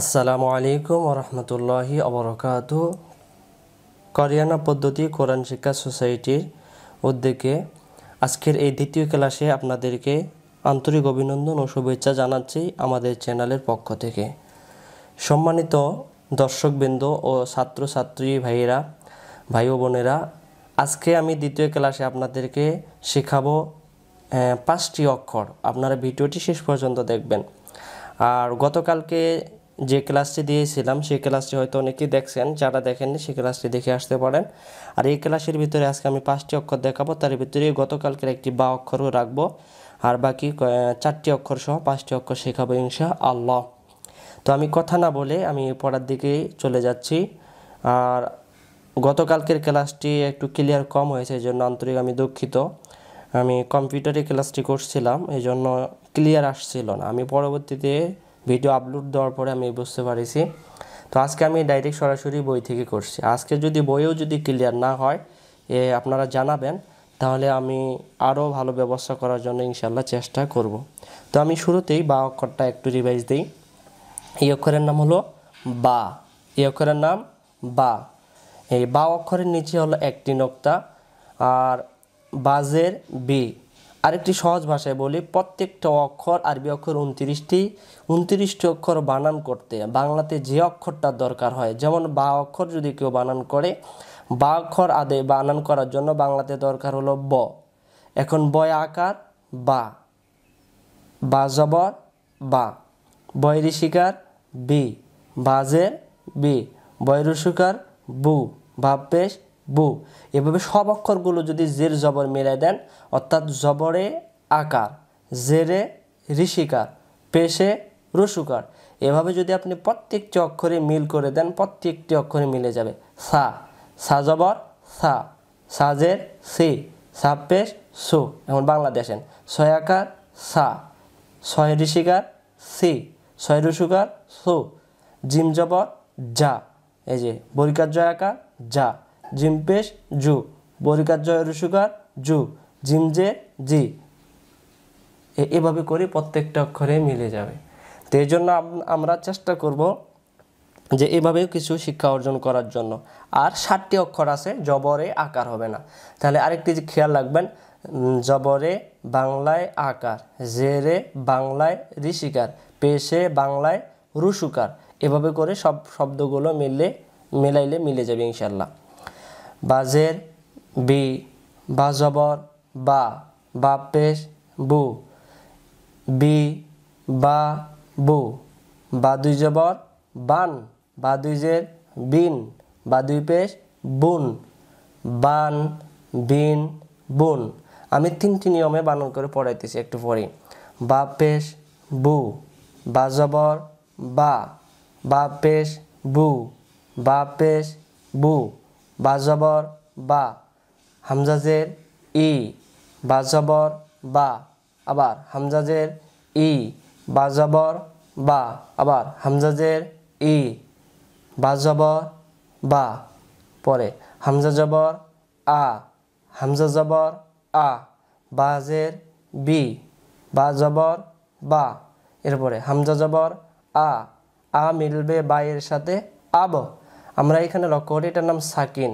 আসসালামু আলাইকুম রহমতুল্লাহি অবরকাত করিয়ানা পদ্ধতি কোরআন শিক্ষা সোসাইটির উদ্যোগে আজকের এই দ্বিতীয় ক্লাসে আপনাদেরকে আন্তরিক অভিনন্দন ও শুভেচ্ছা জানাচ্ছি আমাদের চ্যানেলের পক্ষ থেকে সম্মানিত দর্শকবৃন্দ ও ছাত্রছাত্রী ভাইয়েরা ভাই ও বোনেরা আজকে আমি দ্বিতীয় ক্লাসে আপনাদেরকে শেখাবো পাঁচটি অক্ষর আপনারা ভিডিওটি শেষ পর্যন্ত দেখবেন আর গতকালকে যে ক্লাসটি দিয়েছিলাম সেই ক্লাসটি হয়তো অনেকেই দেখছেন যারা দেখেননি সেই ক্লাসটি দেখে আসতে পারেন আর এই ক্লাসের ভিতরে আজকে আমি পাঁচটি অক্ষর দেখাবো তার ভিতরে গতকালকের একটি বা অক্ষরও রাখবো আর বাকি চারটি অক্ষর সহ পাঁচটি অক্ষর শেখাবো ইনশা আল্লাহ তো আমি কথা না বলে আমি পড়ার দিকে চলে যাচ্ছি আর গতকালকের ক্লাসটি একটু ক্লিয়ার কম হয়েছে এই জন্য আন্তরিক আমি দুঃখিত আমি কম্পিউটারে ক্লাসটি করছিলাম এই জন্য ক্লিয়ার আসছিল না আমি পরবর্তীতে ভিডিও আপলোড দেওয়ার পরে আমি বুঝতে পারিছি তো আজকে আমি ডাইরেক্ট সরাসরি বই থেকে করছি আজকে যদি বইও যদি ক্লিয়ার না হয় এ আপনারা জানাবেন তাহলে আমি আরও ভালো ব্যবস্থা করার জন্য ইনশাল্লাহ চেষ্টা করব। তো আমি শুরুতেই বা অক্ষরটা একটু রিভাইজ দিই এই অক্ষরের নাম হলো বা এই অক্ষরের নাম বা এই বা অক্ষরের নিচে হলো একটি নোক্তা আর বাজের বি আরেকটি সহজ ভাষায় বলি প্রত্যেকটা অক্ষর আরবি অক্ষর উনত্রিশটি উনত্রিশটি অক্ষর বানান করতে বাংলাতে যে অক্ষরটা দরকার হয় যেমন বা অক্ষর যদি কেউ বানান করে বা অক্ষর আদে বানান করার জন্য বাংলাতে দরকার হলো ব এখন বয় আকার বা বা জবর বা বৈরি শিকার বি বাজের বি বৈরু শিকার বু বাপেশ বু এভাবে সব অক্ষরগুলো যদি জের জবর মেলে দেন অর্থাৎ জবরে আকার জেরে ঋষিকার পেশে রসুকার এভাবে যদি আপনি প্রত্যেকটি অক্ষরে মিল করে দেন প্রত্যেকটি অক্ষরে মিলে যাবে সা সা জবর সা সাজের সি পেশ সু এখন ছয় আকার সা ছয় ঋষিকার সি ছয় রসুকার সু জিম জবর যা এই যে বরিকার আকার যা জিমপেশ জু বরিকার জয় রুসুকার জু জিমজে জি এভাবে করে প্রত্যেকটা অক্ষরে মিলে যাবে তো এই জন্য আমরা চেষ্টা করব যে এভাবেও কিছু শিক্ষা অর্জন করার জন্য আর ষাটটি অক্ষর আছে জবরে আকার হবে না তাহলে আরেকটি যে খেয়াল রাখবেন জবরে বাংলায় আকার জেরে বাংলায় ঋষিকার পেশে বাংলায় রুসুকার এভাবে করে সব শব্দগুলো মিললে মেলাইলে মিলে যাবে ইনশাল্লাহ বাজের বি বা জবর বা বাপেশ বু বি বা বু বা দুই জবর বান বা দুই জের বিন বা দুই পেশ বুন বান বিন বুন আমি তিনটি নিয়মে বানন করে পড়াইতেছি একটু পরে বা পেশ বু বা জবর বা বা পেশ বু বা পেশ বু বাজবর বা হামজাজের ই বাজবর বা আবার হামজাজের ই বাজবর বা আবার হামজাজের ই বাজবর জবর বা পরে হামজা জবর আ হামজা জবর আ বাজের বি বা জবর বা এরপরে হামজা জবর আ আ মিলবে বা এর সাথে আব আমরা এখানে লক্ষ্য করি এটার নাম সাকিন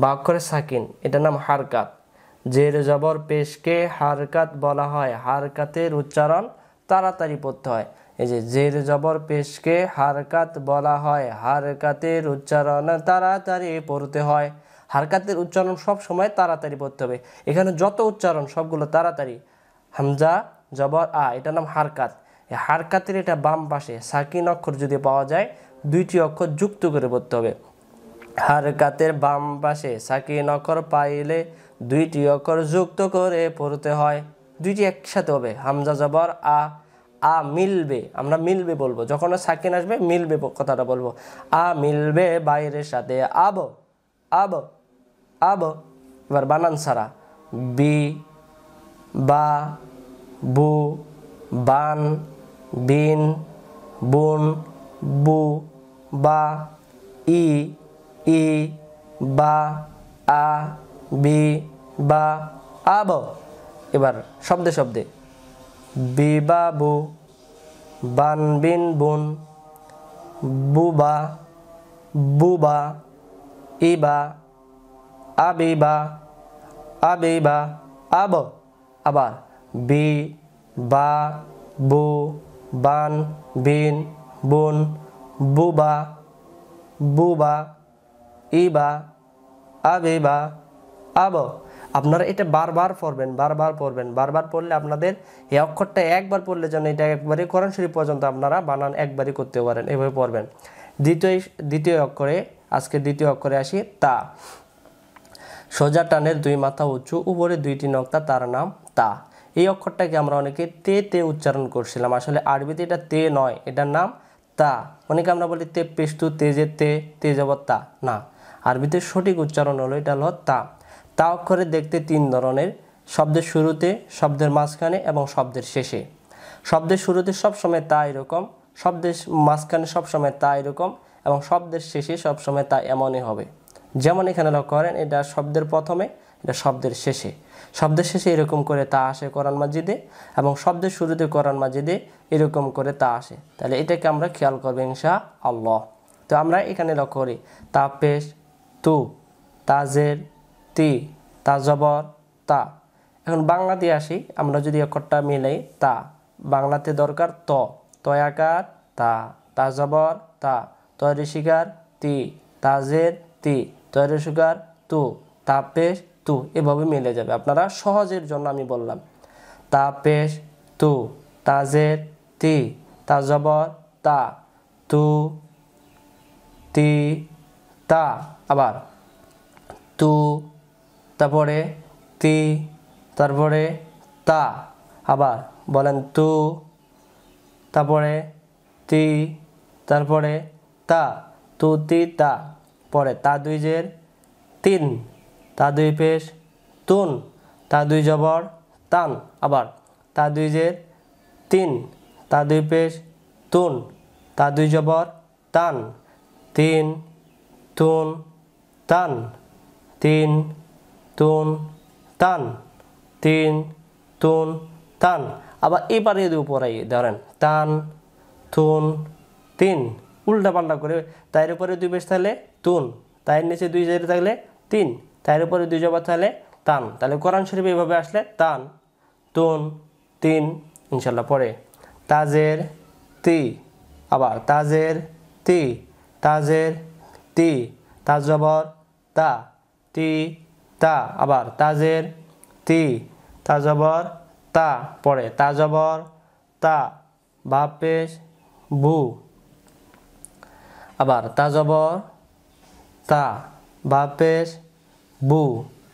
বা অক্ষরে সাকিন এটার নাম হারকাত জের জবর পেশকে হারকাত বলা হয় হারকাতের উচ্চারণ তাড়াতাড়ি পড়তে হয় এই যে জের জবর পেশকে হারকাত বলা হয় হারকাতের উচ্চারণ তাড়াতাড়ি পড়তে হয় হারকাতের উচ্চারণ সব সময় তাড়াতাড়ি পড়তে হবে এখানে যত উচ্চারণ সবগুলো তাড়াতাড়ি হামজা জবর আ এটার নাম হারকাত হারকাতের এটা বাম পাশে সাকিন অক্ষর যদি পাওয়া যায় দুইটি অক্ষর যুক্ত করে পড়তে হবে হারকাতের বাম পাশে সাকিন অক্ষর পাইলে দুইটি অক্ষর যুক্ত করে পড়তে হয় দুইটি একসাথে হবে হামজা জবর আ আ মিলবে আমরা মিলবে বলবো যখন সাকিন আসবে মিলবে কথাটা বলবো আ মিলবে বাইরের সাথে আব আব আব এবার বানান সারা বি বা বু বান বিন বুন বু বা ই ই বা আ বি বা আব এবার শব্দে শব্দে বান বানবিন বুন বুবা বুবা ইবা আবিবা আবিবা আব আবার বি বা বু বান বিন বোন বোবা বোবা ইবা আবেবা আব আপনারা এটা বারবার পড়বেন বারবার পড়বেন বারবার পড়লে আপনাদের এই অক্ষরটা একবার পড়লে যেন এটা একবারে কোরআন শরীফ পর্যন্ত আপনারা বানান একবারই করতে পারেন এভাবে পড়বেন দ্বিতীয় দ্বিতীয় অক্ষরে আজকে দ্বিতীয় অক্ষরে আসি তা সোজা টানের দুই মাথা উঁচু উপরে দুইটি নক্তা তার নাম তা এই অক্ষরটাকে আমরা অনেকে তে তে উচ্চারণ করছিলাম আসলে আরবিতে এটা তে নয় এটার নাম তা অনেকে আমরা বলি তে পেস্তু তেজে তে তেজবত্তা তা না আরবিতে সঠিক উচ্চারণ হলো এটা হলো তা তা অক্ষরে দেখতে তিন ধরনের শব্দের শুরুতে শব্দের মাঝখানে এবং শব্দের শেষে শব্দের শুরুতে সবসময় তা এরকম শব্দের মাঝখানে সবসময় তা এরকম এবং শব্দের শেষে সবসময় তা এমনই হবে যেমন এখানে লক্ষ্য করেন এটা শব্দের প্রথমে এটা শব্দের শেষে শব্দের শেষে এরকম করে তা আসে কোরআন মাজিদে এবং শব্দের শুরুতে কোরআন মাজিদে এরকম করে তা আসে তাহলে এটাকে আমরা খেয়াল করবো ইনশা আল্লাহ তো আমরা এখানে লক্ষ্য করি তা পেশ তু তাজের তি তা জবর তা এখন বাংলাতে আসি আমরা যদি অক্ষরটা মিলাই তা বাংলাতে দরকার ত তয়াকার তা তা জবর তা তয় ঋষিকার তি তাজের তি তয় ঋষিকার তু তাপেশ তু এভাবে মিলে যাবে আপনারা সহজের জন্য আমি বললাম তা পেশ তু তাজের তি তা জবর তা তু তি তা আবার তু তারপরে তি তারপরে তা আবার বলেন তু তারপরে তি তারপরে তা তু তি তা পরে তা দুইজের তিন তা দুই পেশ তুন তা দুই জবর তান আবার তা দুই জের তিন তা দুই পেশ তুন তা দুই জবর তান তিন তুন তান তিন তুন তান তিন তুন তান আবার এবারে যদি উপরে ধরেন তান তুন তিন উল্টা পাল্টা করে তাইয়ের উপরে দুই বেশ থাকলে তুন তাইয়ের নিচে দুই জায়গায় থাকলে তিন তার উপরে দুই জবাব তাহলে তান তাহলে কোরআন শরীফ এইভাবে আসলে তান তুন তিন ইনশাল্লাহ পরে তাজের তি আবার তাজের তি তাজের তি তাজ জবর তা তি তা আবার তাজের তি তাজবর তা পড়ে তাজবর তা বাপেশ পেশ বু আবার তাজবর তা বাপেশ পেশ বু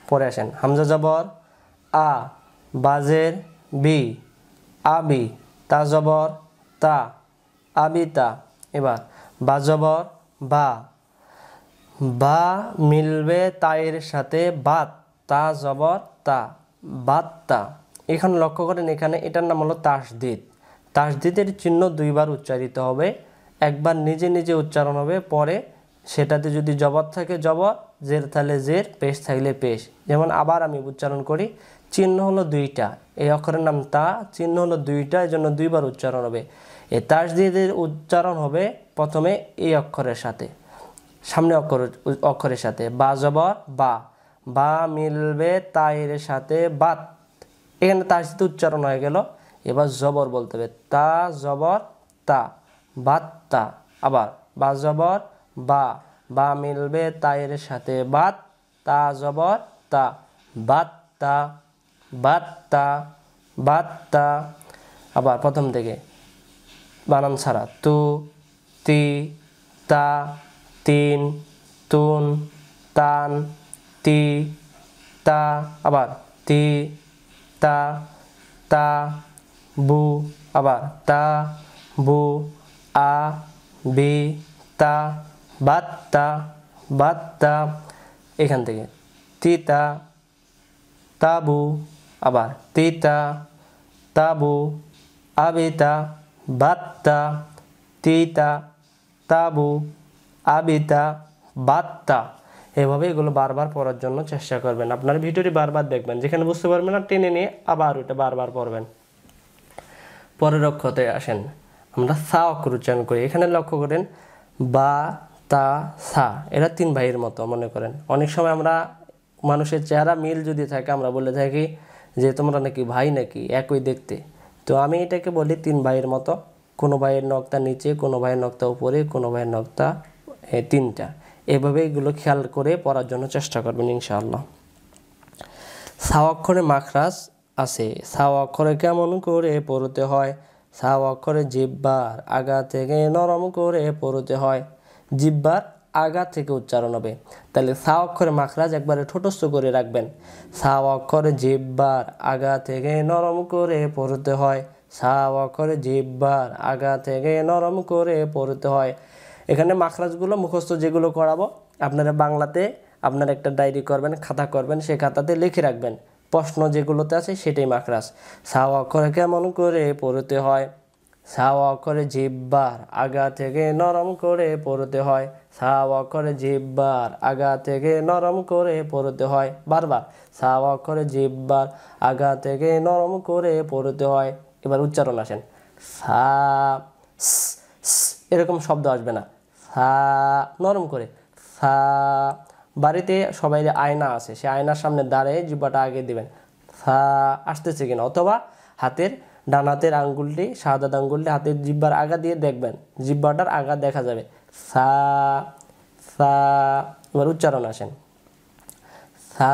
পরে আসেন হামজা জবর আ বাজের বি আবি তা জবর তা আবি তা এবার বা জবর বা বা মিলবে তাইয়ের সাথে বাত তা জবর তা বাত তা এখন লক্ষ্য করেন এখানে এটার নাম হলো তাসদিদ তাসদিদের চিহ্ন দুইবার উচ্চারিত হবে একবার নিজে নিজে উচ্চারণ হবে পরে সেটাতে যদি জবর থাকে জবর জের তাহলে জের পেশ থাকলে পেশ যেমন আবার আমি উচ্চারণ করি চিহ্ন হলো দুইটা এই অক্ষরের নাম তা চিহ্ন হলো দুইটা এই জন্য দুইবার উচ্চারণ হবে এ তাস দিয়ে উচ্চারণ হবে প্রথমে এই অক্ষরের সাথে সামনে অক্ষর অক্ষরের সাথে বা জবর বা বা মিলবে তাইয়ের সাথে বাত এখানে তার সাথে উচ্চারণ হয়ে গেল এবার জবর বলতে হবে তা জবর তা বাত তা আবার বা জবর বা বা মিলবে তাইয়ের সাথে বাত তা জবর তা বাত্তা বাত্তা বাত্তা আবার প্রথম থেকে বানান ছাড়া তু তি তা তিন তুন তান তি তা আবার তি তা তা বু আবার তা বু আ বি তা বাত্তা বাত্তা এখান থেকে তিতা তাবু আবার তিতা তাবু আবিতা বাত্তা তিতা তাবু আবিতা বাত্তা এভাবে এগুলো বারবার পড়ার জন্য চেষ্টা করবেন আপনার ভিডিওটি বারবার দেখবেন যেখানে বুঝতে পারবেন না টেনে নিয়ে আবার ওটা বারবার পড়বেন পরের অক্ষতে আসেন আমরা সা অক্ষর উচ্চারণ করি এখানে লক্ষ্য করেন বা তা সা এরা তিন ভাইয়ের মতো মনে করেন অনেক সময় আমরা মানুষের চেহারা মিল যদি থাকে আমরা বলে থাকি যে তোমরা নাকি ভাই নাকি একই দেখতে তো আমি এটাকে বলি তিন ভাইয়ের মতো কোনো ভাইয়ের নকতা নিচে কোনো ভাইয়ের নক্তা উপরে কোনো ভাইয়ের নক্তা তিনটা এভাবে এগুলো খেয়াল করে পড়ার জন্য চেষ্টা করবেন ইনশাআল্লাহ সা অক্ষরে মাখরাস আছে সা অক্ষরে কেমন করে পড়তে হয় সা অক্ষরে জিব্বার আগা থেকে নরম করে পড়তে হয় জিব্বার আগা থেকে উচ্চারণ হবে তাহলে সা অক্ষরে মাখরাজ একবারে ঠোটস্থ করে রাখবেন সা অক্ষরে জিব্বার আগা থেকে নরম করে পড়তে হয় সা অক্ষরে জিব্বার আগা থেকে নরম করে পড়তে হয় এখানে মাখরাজগুলো মুখস্থ যেগুলো করাবো আপনারা বাংলাতে আপনার একটা ডায়েরি করবেন খাতা করবেন সেই খাতাতে লিখে রাখবেন প্রশ্ন যেগুলোতে আছে সেটাই মাখরাজ সা অক্ষরে কেমন করে পড়তে হয় সাওয়া করে জিব্বার আগা থেকে নরম করে পড়তে হয় সাওয়া করে জিব্বার আগা থেকে নরম করে পড়তে হয় বারবার সাওয়া করে জিব্বার আগা থেকে নরম করে পড়তে হয় এবার উচ্চারণ আসেন সা এরকম শব্দ আসবে না সা নরম করে সা বাড়িতে সবাই যে আয়না আছে সে আয়নার সামনে দাঁড়িয়ে জিব্বাটা আগে দেবেন সা আসতেছে কিনা অথবা হাতের ডান হাতের আঙ্গুলটি সাদা আঙ্গুলটি হাতের জিব্বার আগা দিয়ে দেখবেন জিব্বাটার আগা দেখা যাবে সা সা এবার উচ্চারণ আসেন সা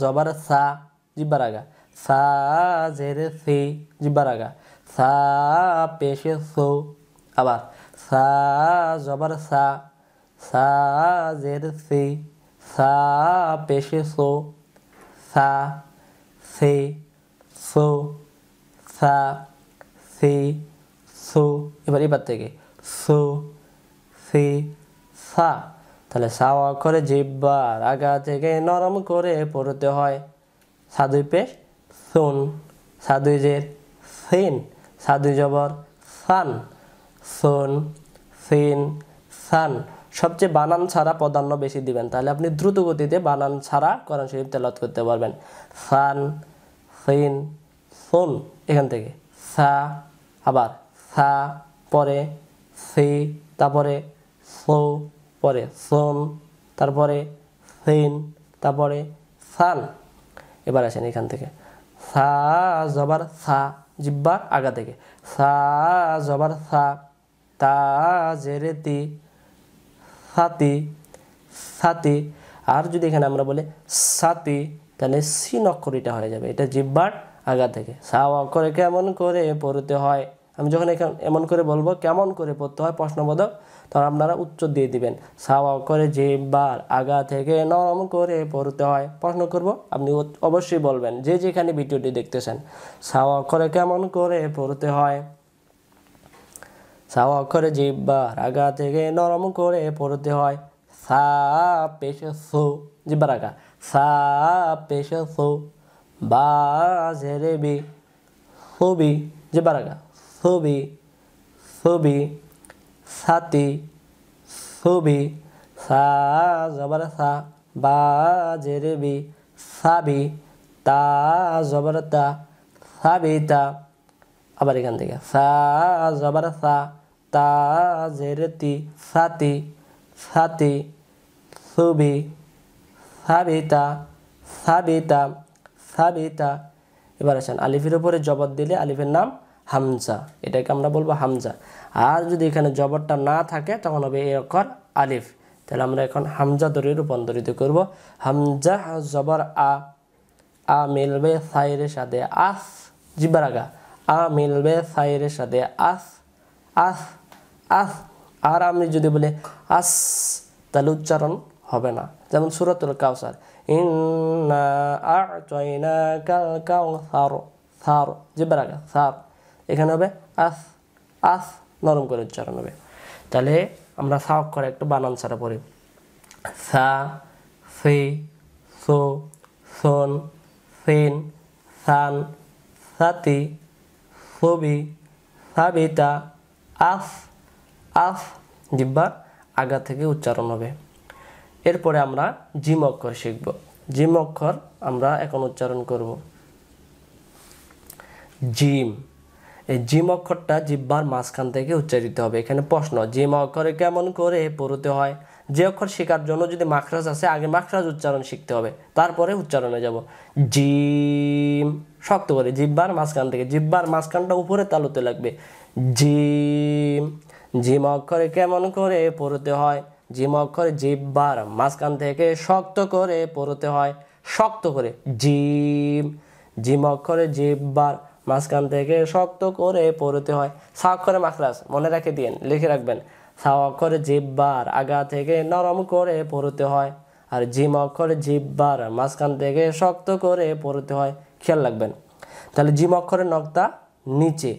জবার সা জিব্বার আগা সা জেরে সে জিব্বার আগা সা পেশে সো আবার সা জবার সা সা জের সে সা পেশে সো সা সে সো সা সি সু এবার এবার থেকে সু সি সা তাহলে সা অক্ষরে জিব্বার আগা থেকে নরম করে পড়তে হয় সাধু পেশ সুন সাধু জের সিন সাধু জবর সান সুন সিন সান সবচেয়ে বানান ছাড়া প্রাধান্য বেশি দিবেন তাহলে আপনি দ্রুত গতিতে বানান ছাড়া কোরআন শরীফ তেলত করতে পারবেন সান সিন সোল এখান থেকে সা আবার সা পরে সে তারপরে সো পরে সোন তারপরে সেন তারপরে সান এবার আসেন এখান থেকে সা জবার সা জিব্বার আগা থেকে সা জবার সা তা জেরে তি সাতি সাতি আর যদি এখানে আমরা বলি সাতি তাহলে সি নক্ষর এটা হয়ে যাবে এটা জিব্বার আগা থেকে সাওয়া করে কেমন করে পড়তে হয় আমি যখন এখন এমন করে বলবো কেমন করে পড়তে হয় প্রশ্নবোধক তখন আপনারা উত্তর দিয়ে দিবেন সাওয়া করে যে বার আগা থেকে নরম করে পড়তে হয় প্রশ্ন করব আপনি অবশ্যই বলবেন যে যেখানে ভিডিওটি দেখতেছেন সাওয়া করে কেমন করে পড়তে হয় সাওয়া করে জিব্বার আগা থেকে নরম করে পড়তে হয় সা পেশ সো জিব্বার আগা সা পেশ সো বা জেরে বি সবি জেবারাগা সবি সবি সাতি সবি সা জবর সা বা জেরে বি সাবি তা জবর তা সাবিতা আবার এখান থেকে সা জবর সা তা জেরতি সাতি সাতি সুবি সাবিতা সাবিতা সাবিতা এবার আসেন আলিফের উপরে জবর দিলে আলিফের নাম হামজা এটাকে আমরা বলবো হামজা আর যদি এখানে জবরটা না থাকে তখন হবে এই অক্ষর আলিফ তাহলে আমরা এখন হামজা দরে রূপান্তরিত করব হামজা জবর আ আ মিলবে সাইরের সাথে আস জিবারাগা আ মিলবে সাইরের সাথে আস আস আস আর আমি যদি বলি আস তাহলে উচ্চারণ হবে না যেমন সুরাতুল কাউসার ইন্না আয়না কাল কাউ সার সার জিব্রাগা সার এখানে হবে আস আস নরম করে উচ্চারণ হবে তাহলে আমরা সা অক্ষরে একটু বানান ছাড়া পড়ি সা সে সো সোন সেন সান সাতি সবি সাবিতা আস আস জিব্বার আগা থেকে উচ্চারণ হবে এরপরে আমরা জিম অক্ষর শিখব জিম অক্ষর আমরা এখন উচ্চারণ করব জিম এই জিম অক্ষরটা জিব্বার মাঝখান থেকে উচ্চারিত হবে এখানে প্রশ্ন জিম অক্ষরে কেমন করে পড়তে হয় যে অক্ষর শেখার জন্য যদি মাখরাজ আছে আগে মাখরাজ উচ্চারণ শিখতে হবে তারপরে উচ্চারণে যাব জিম শক্ত করে জিব্বার মাঝখান থেকে জিব্বার মাঝখানটা উপরে তালুতে লাগবে জিম জিম অক্ষরে কেমন করে পড়তে হয় জিম অক্ষরে জিব্বার মাঝখান থেকে শক্ত করে পড়তে হয় শক্ত করে জিম জিম অক্ষরে জিব্বার মাঝখান থেকে শক্ত করে পড়তে হয় সা অক্ষরে মাখরাস মনে রেখে দিন লিখে রাখবেন সা অক্ষরে জিব্বার আগা থেকে নরম করে পড়তে হয় আর জিম অক্ষরে জিব্বার মাঝখান থেকে শক্ত করে পড়তে হয় খেয়াল রাখবেন তাহলে জিম অক্ষরের নক্তা নিচে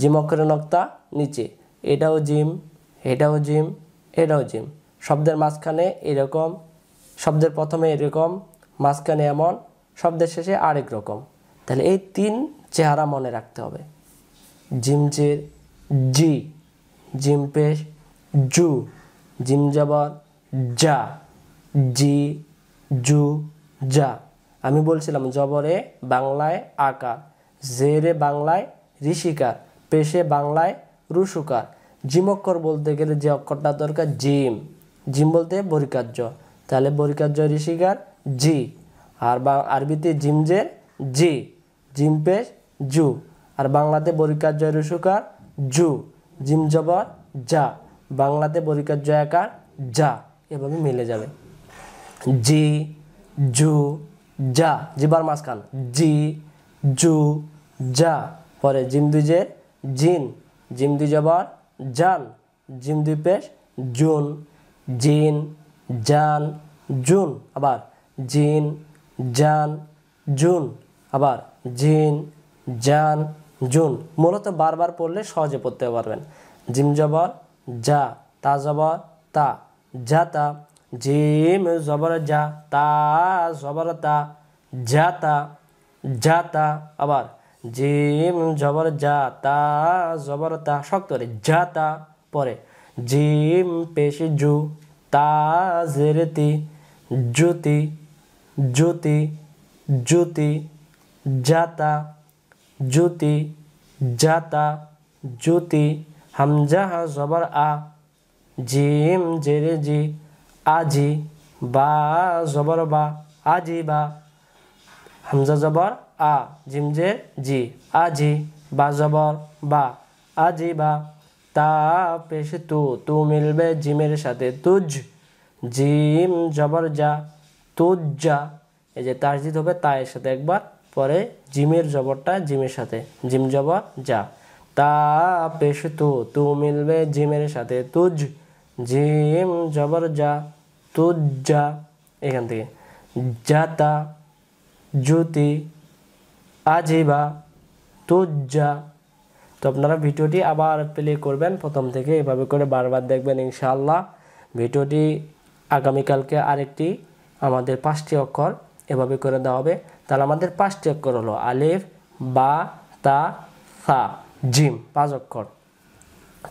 জিম অক্ষরের নক্তা নিচে এটাও জিম এটাও জিম এটাও জিম শব্দের মাঝখানে এরকম শব্দের প্রথমে এরকম মাঝখানে এমন শব্দের শেষে আরেক রকম তাহলে এই তিন চেহারা মনে রাখতে হবে জিমজের জি জিম পেশ জু জিম জবর যা জি জু যা আমি বলছিলাম জবরে বাংলায় আকার জেরে বাংলায় ঋষিকার পেশে বাংলায় রুসুকার জিম অক্ষর বলতে গেলে যে অক্ষরটা দরকার জিম জিম বলতে বরিকার্য তাহলে বরিকার্য ঋষিকার জি আর বা আরবিতে জিমজের জি জিম পেশ জু আর বাংলাতে বরিকার্য ঋষিকার জু জিম জবর যা বাংলাতে বরিকার্য একার যা এভাবে মিলে যাবে জি জু যা জিবার মাঝখান জি জু যা পরে জিম যে জিন জিম দুই জবর জান জিম দুই পেশ জুন জিন জান জুন আবার জিন জান জুন আবার জিন জান জুন মূলত বারবার পড়লে সহজে পড়তে পারবেন জিম জবর যা তা জবর তা যা তা জিম জবর যা তা জবর তা যা তা যা তা আবার জিম জবর যা তা জবর তা শক্ত করে যা তা পরে জিম পেশ জু তাজেরতি জ্যোতি জ্যোতি জ্যোতি জাতা জ্যোতি জাতা জ্যোতি হামজা হা জবর আ জিম জেরে জি আজি বা জবর বা আজি বা হামজা জবর আ জিম জিমজের জি আজি বা জবর বা আজি বা তা পেশ তু তু মিলবে জিমের সাথে তুজ জিম জবর যা তুজ যা এই যে তাসজিদ হবে তায়ের সাথে একবার পরে জিমের জবরটা জিমের সাথে জিম জবর যা তা পেশ তু তু মিলবে জিমের সাথে তুজ জিম জবর যা তুজ যা এখান থেকে জাতা জুতি আজিবা তুজ্জা তো আপনারা ভিডিওটি আবার প্লে করবেন প্রথম থেকে এভাবে করে বারবার দেখবেন ইনশাআল্লাহ ভিডিওটি আগামীকালকে আরেকটি আমাদের পাঁচটি অক্ষর এভাবে করে দেওয়া হবে তাহলে আমাদের পাঁচটি অক্ষর হলো আলিফ বা তা সা জিম পাঁচ অক্ষর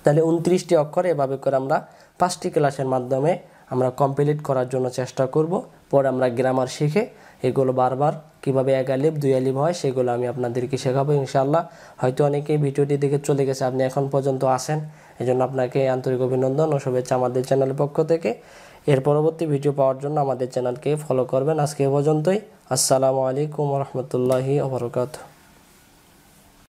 তাহলে উনত্রিশটি অক্ষর এভাবে করে আমরা পাঁচটি ক্লাসের মাধ্যমে আমরা কমপ্লিট করার জন্য চেষ্টা করব পরে আমরা গ্রামার শিখে এগুলো বারবার কিভাবে এক আলিপ দুই আলিপ হয় সেগুলো আমি আপনাদেরকে শেখাবো ইনশাল্লাহ হয়তো অনেকেই ভিডিওটি দেখে চলে গেছে আপনি এখন পর্যন্ত আসেন এই জন্য আপনাকে আন্তরিক অভিনন্দন ও শুভেচ্ছা আমাদের চ্যানেলের পক্ষ থেকে এর পরবর্তী ভিডিও পাওয়ার জন্য আমাদের চ্যানেলকে ফলো করবেন আজকে এ পর্যন্তই আসসালামু আলাইকুম রহমতুল্লাহি ওবরকাতু